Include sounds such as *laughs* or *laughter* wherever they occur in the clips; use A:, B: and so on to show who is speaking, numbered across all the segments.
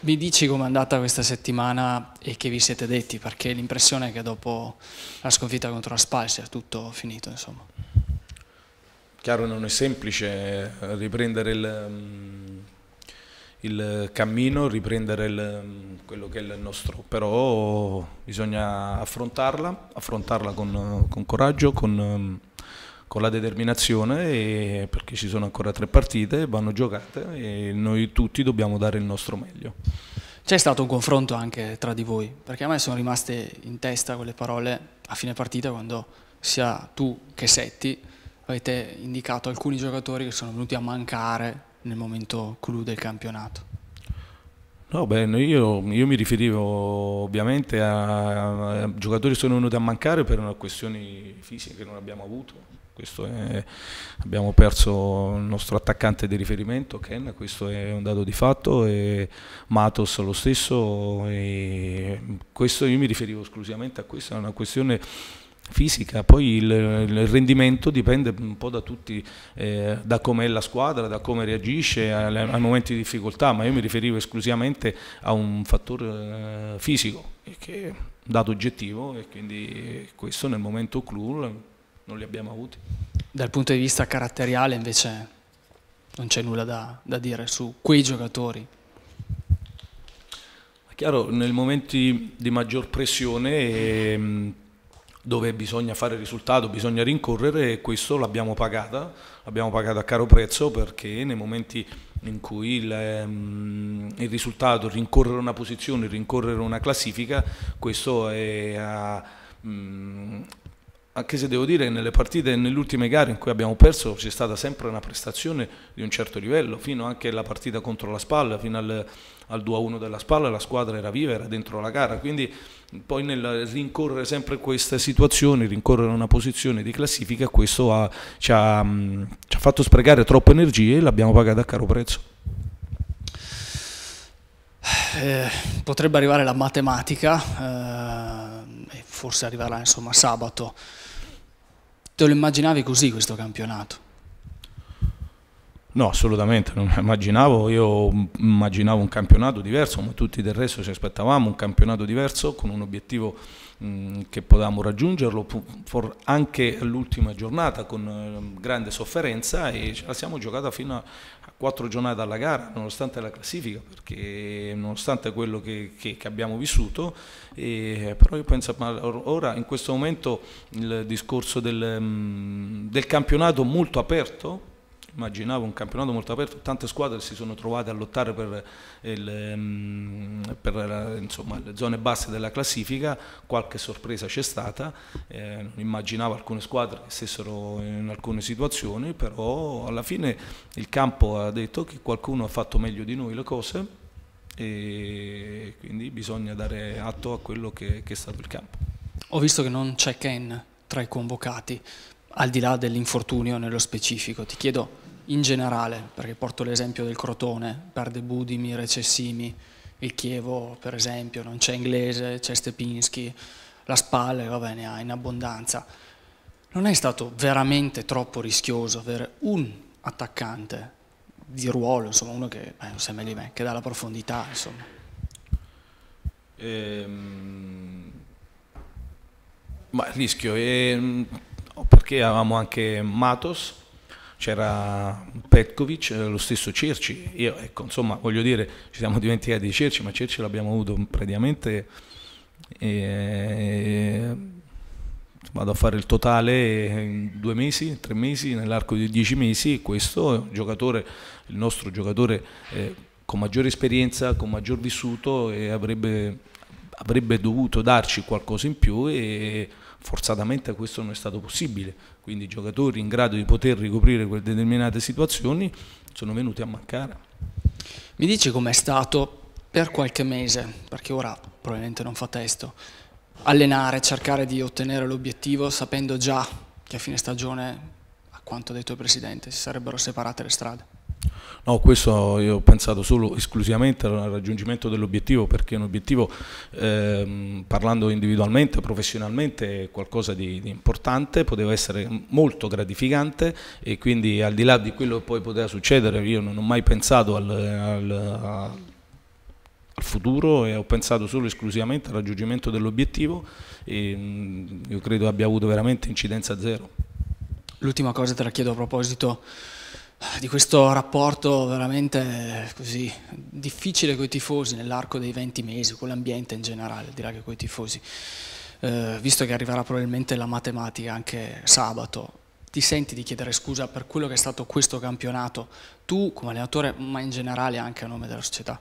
A: vi dici com'è andata questa settimana e che vi siete detti, perché l'impressione è che dopo la sconfitta contro la Spal sia tutto finito. Insomma.
B: Chiaro, non è semplice eh, riprendere il, mm, il cammino, riprendere il, mm, quello che è il nostro, però bisogna affrontarla, affrontarla con, con coraggio, con mm, con la determinazione perché ci sono ancora tre partite, vanno giocate e noi tutti dobbiamo dare il nostro
A: meglio. C'è stato un confronto anche tra di voi, perché a me sono rimaste in testa quelle parole a fine partita quando sia tu che Setti avete indicato alcuni giocatori che sono venuti a mancare nel momento clou del campionato.
B: No, beh, io, io, mi riferivo ovviamente a, a, giocatori che sono venuti a mancare per questioni fisiche che non abbiamo avuto. È, abbiamo perso il nostro attaccante di riferimento, Ken, questo è un dato di fatto, e Matos lo stesso. E questo io mi riferivo esclusivamente a questo, è una questione fisica, poi il, il, rendimento dipende un po' da tutti, eh, da com'è la squadra, da come reagisce ai momenti di difficoltà, ma io mi riferivo esclusivamente a un fattore eh, fisico, che è un dato oggettivo e quindi questo nel momento clou non li abbiamo avuti. Dal punto di vista
A: caratteriale invece non c'è nulla da, da dire su quei giocatori,
B: Chiaro, nei momenti di maggior pressione eh, dove bisogna fare risultato, bisogna rincorrere e questo l'abbiamo pagata, l'abbiamo pagata a caro prezzo perché nei momenti in cui il, ehm, il, risultato, rincorrere una posizione, rincorrere una classifica, questo è... Mm, anche se devo dire che nelle partite e nelle ultime gare in cui abbiamo perso c'è stata sempre una prestazione di un certo livello, fino anche alla partita contro la Spalla, fino al, al 2-1 della Spalla, la squadra era viva, era dentro la gara, quindi poi nel rincorrere sempre queste situazioni, rincorrere una posizione di classifica, questo ha, ci, ha, mm, ci ha fatto sprecare troppe energie e l'abbiamo pagata a caro prezzo.
A: Eh, potrebbe arrivare la matematica, eh, forse arriverà insomma sabato. Te lo immaginavi così questo campionato?
B: No, assolutamente, non immaginavo, io immaginavo un campionato diverso, ma tutti del resto ci aspettavamo un campionato diverso con un obiettivo che potevamo raggiungerlo anche l'ultima giornata con ehm, grande sofferenza e ce la siamo giocata fino a, quattro giornate alla gara, nonostante la classifica, perché nonostante quello che, che, che abbiamo vissuto, e, però io penso ora in questo momento il discorso del, del campionato molto aperto immaginavo un campionato molto aperto, tante squadre si sono trovate a lottare per, il, ehm, per insomma, le zone basse della classifica, qualche sorpresa c'è stata, eh, immaginavo alcune squadre che stessero in alcune situazioni, però alla fine il campo ha detto che qualcuno ha fatto meglio di noi le cose e quindi bisogna dare atto a quello che, che è stato il campo.
A: Ho visto che non c'è Ken tra i convocati, al di là dell'infortunio nello specifico, ti chiedo in generale, perché porto l'esempio del Crotone, perde Budimir e Cessimi, il Chievo per esempio, non c'è Inglese, c'è Stepinski, la Spalle, vabbè ne ha in abbondanza. Non è stato veramente troppo rischioso avere un attaccante di ruolo, insomma uno che, eh, non sembra di me, che dà la profondità, insomma.
B: Ehm... Ma rischio... Ehm perché avevamo anche Matos, c'era Petkovic, eh, lo stesso Cerci, io ecco, insomma voglio dire ci siamo dimenticati di Cerci, ma Cerci l'abbiamo avuto praticamente, eh, vado a fare il totale in eh, due mesi, tre mesi, nell'arco di dieci mesi, questo è un giocatore, il nostro giocatore eh, con maggiore esperienza, con maggior vissuto e avrebbe, avrebbe dovuto darci qualcosa in più. E, Forzatamente questo non è stato possibile, quindi i giocatori in grado di poter ricoprire
A: quelle determinate situazioni sono venuti a mancare. Mi dici com'è stato per qualche mese, perché ora probabilmente non fa testo, allenare, cercare di ottenere l'obiettivo sapendo già che a fine stagione, a quanto ha detto il Presidente, si sarebbero separate le strade?
B: No, questo io ho pensato solo esclusivamente al raggiungimento dell'obiettivo, perché un obiettivo, ehm, parlando individualmente, professionalmente, è qualcosa di, di, importante, poteva essere molto gratificante e quindi al di là di quello che poi poteva succedere, io non ho mai pensato al, al, al futuro e ho pensato solo esclusivamente al raggiungimento dell'obiettivo e mh, mm, io credo abbia avuto veramente incidenza
A: zero. L'ultima cosa te la chiedo a proposito di questo rapporto veramente così difficile con i tifosi nell'arco dei 20 mesi, con l'ambiente in generale, direi che con i tifosi, eh, visto che arriverà probabilmente la matematica anche sabato, ti senti di chiedere scusa per quello che è stato questo campionato, tu come allenatore, ma in generale anche a nome della società?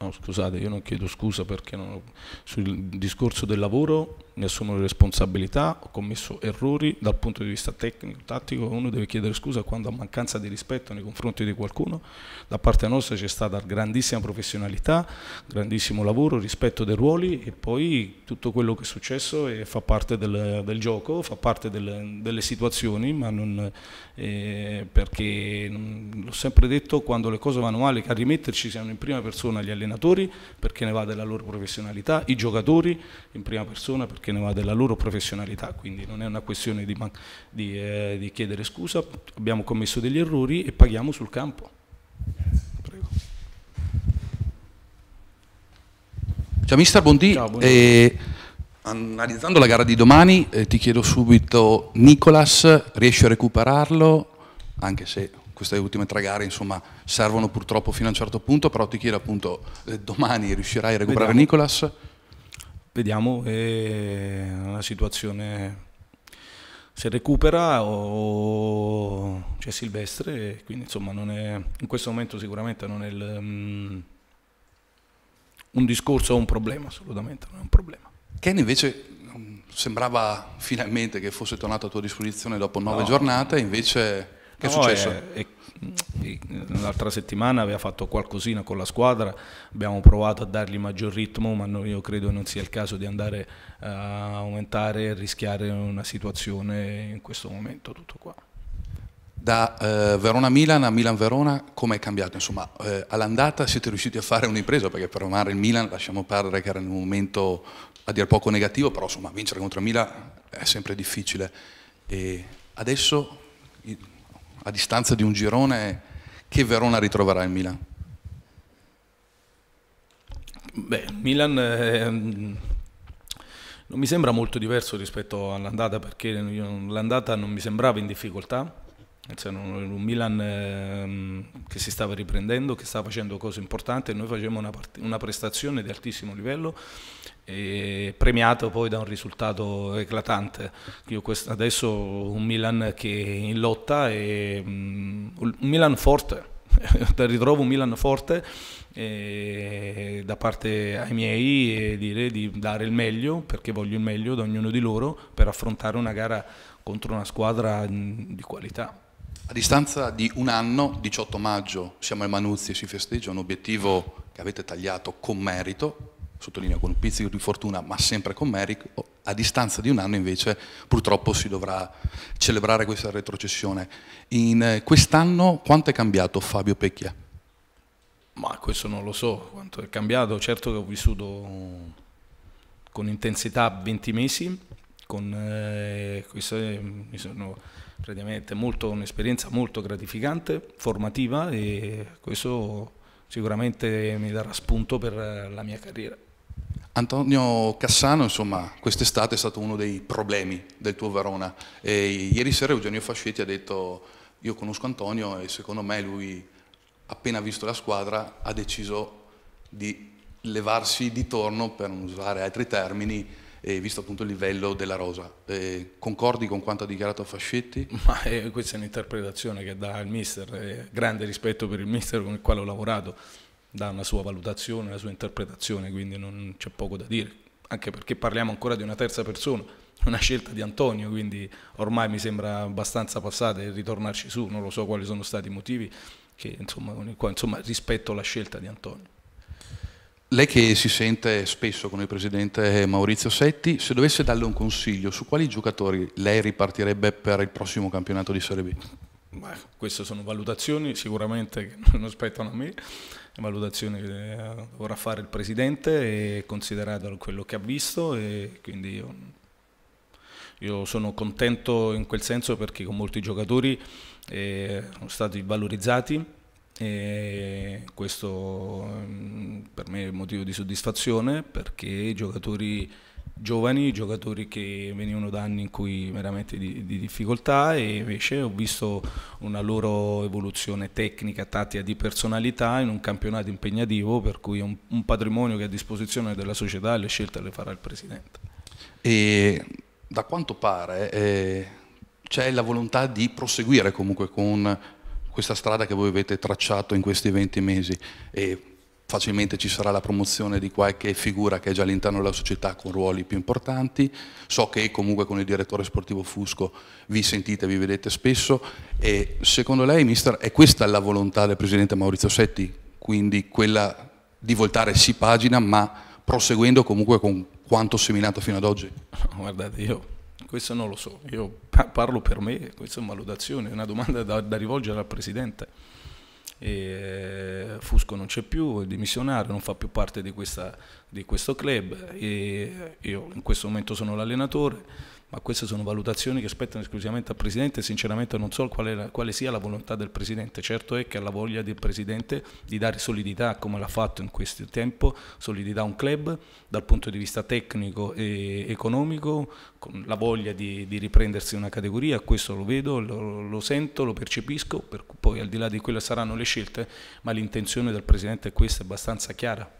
B: No, scusate, io non chiedo scusa perché non, sul discorso del lavoro mi assumo le responsabilità, ho commesso errori dal punto di vista tecnico, tattico, uno deve chiedere scusa quando ha mancanza di rispetto nei confronti di qualcuno, da parte nostra c'è stata grandissima professionalità, grandissimo lavoro, rispetto dei ruoli e poi tutto quello che è successo eh, fa parte del, del, gioco, fa parte del, delle situazioni, ma non, eh, perché l'ho sempre detto, quando le cose vanno male, che a rimetterci siano in prima persona gli allenatori, perché ne va della loro professionalità, i giocatori in prima persona, perché perché ne va della loro professionalità, quindi non è una questione di, di, eh, di chiedere scusa, abbiamo commesso degli errori e paghiamo sul campo.
C: Ciao mister, buondì. Ciao, eh, analizzando la gara di domani eh, ti chiedo subito, Nicolas riesce a recuperarlo, anche se queste ultime tre gare insomma, servono purtroppo fino a un certo punto, però ti chiedo appunto
B: eh, domani riuscirai a recuperare Vediamo. Nicolas? vediamo eh, la situazione se recupera o c'è Silvestre, quindi insomma è, in questo momento sicuramente non è il, um, un discorso o un problema, assolutamente non è un problema. Ken invece mm,
C: sembrava finalmente che fosse tornato a tua disposizione dopo nove no. giornate,
B: invece che no, è successo? È, è, mm, l'altra settimana aveva fatto qualcosina con la squadra, abbiamo provato a dargli maggior ritmo, ma non, io credo non sia il caso di andare a aumentare e rischiare una situazione in questo momento, tutto qua. Da
C: eh, Verona-Milan a Milan-Verona come è cambiato? Insomma, eh, all'andata siete riusciti a fare un'impresa perché per amare il Milan lasciamo perdere che era in un momento a dir poco negativo, però insomma vincere contro il Milan è sempre difficile. E adesso a distanza di un girone che Verona ritroverà in Milan?
B: Beh, Milan ehm, non mi sembra molto diverso rispetto all'andata perché l'andata non mi sembrava in difficoltà c'era un Milan ehm, che si stava riprendendo, che stava facendo cose importanti e noi facevamo una, una prestazione di altissimo livello premiato poi da un risultato eclatante. adesso un Milan che è in lotta e um, un Milan forte. *laughs* Ritrovo un Milan forte eh, da parte ai miei e dire di dare il meglio perché voglio il meglio da ognuno di loro per affrontare una gara contro una squadra mm, di qualità. A distanza
C: di un anno, 18 maggio, siamo ai Manuzzi e si festeggia un obiettivo che avete tagliato con merito, sottolineo con un pizzico di fortuna, ma sempre con merito. A distanza di un anno invece purtroppo si dovrà celebrare questa retrocessione. In eh, quest'anno quanto è cambiato Fabio Pecchia?
B: Ma questo non lo so quanto è cambiato, certo che ho vissuto con intensità 20 mesi, con, eh, questo, eh, mi sono praticamente molto, un'esperienza molto gratificante, formativa e questo sicuramente mi darà spunto per la mia carriera.
C: Antonio Cassano, insomma, quest'estate è stato uno dei problemi del tuo Verona. E ieri sera Eugenio Fascetti ha detto io conosco Antonio e secondo me lui appena visto la squadra ha deciso di levarsi di torno, per non usare altri termini, eh, visto appunto il livello della
B: rosa. Eh, concordi con quanto ha dichiarato Fascetti? *laughs* Ma eh, questa è un'interpretazione che dà il mister, eh, grande rispetto per il mister con il quale ho lavorato, dà una sua valutazione, una sua interpretazione, quindi non c'è poco da dire, anche perché parliamo ancora di una terza persona, una scelta di Antonio, quindi ormai mi sembra abbastanza passata e ritornarci su, non lo so quali sono stati i motivi, che, insomma, insomma rispetto alla scelta di Antonio.
C: Lei che si sente spesso con il presidente Maurizio Setti, se dovesse darle un consiglio, su quali giocatori lei ripartirebbe per il prossimo campionato di Serie B?
B: Beh, queste sono valutazioni sicuramente che non spettano a me, valutazioni che eh, dovrà fare il presidente e considerato quello che ha visto e quindi io, io sono contento in quel senso perché con molti giocatori eh, sono stati valorizzati e questo mm, per me è motivo di soddisfazione perché giocatori giovani, giocatori che venivano da anni in cui veramente di, di, difficoltà e invece ho visto una loro evoluzione tecnica, tattica, di personalità in un campionato impegnativo per cui è un, un patrimonio che è a disposizione della società e le scelte le farà il Presidente.
C: E da quanto pare eh, c'è la volontà di proseguire comunque con questa strada che voi avete tracciato in questi 20 mesi e facilmente ci sarà la promozione di qualche figura che è già all'interno della società con ruoli più importanti. So che comunque con il direttore sportivo Fusco vi sentite, vi vedete spesso e secondo lei, mister, è questa la volontà del presidente Maurizio Setti? Quindi quella di voltare sì pagina ma proseguendo comunque con quanto seminato fino ad oggi?
B: *laughs* Guardate, io questo non lo so, io parlo per me, questa è una valutazione, è una domanda da, da rivolgere al Presidente. E eh, Fusco non c'è più, è dimissionario, non fa più parte di, questa, di questo club, e io in questo momento sono l'allenatore ma queste sono valutazioni che spettano esclusivamente al Presidente e sinceramente non so quale, quale, sia la volontà del Presidente. Certo è che ha la voglia del Presidente di dare solidità, come l'ha fatto in questo tempo, solidità a un club dal punto di vista tecnico e economico, con la voglia di, di riprendersi una categoria, questo lo vedo, lo, lo sento, lo percepisco, per poi al di là di quelle saranno le scelte, ma l'intenzione del Presidente è questa, è abbastanza chiara.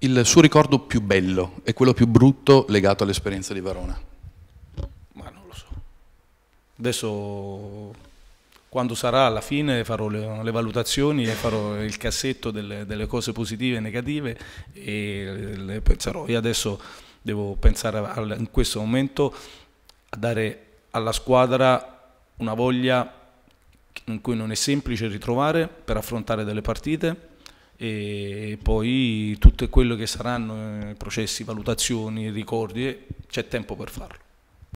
C: Il suo ricordo più bello e quello più brutto legato all'esperienza di Verona?
B: Adesso quando sarà alla fine farò le, le valutazioni e farò il cassetto delle, delle cose positive e negative e le penserò. Io adesso devo pensare al, in questo momento a dare alla squadra una voglia in cui non è semplice ritrovare per affrontare delle partite e poi tutto quello che saranno processi, valutazioni, ricordi, c'è tempo per farlo.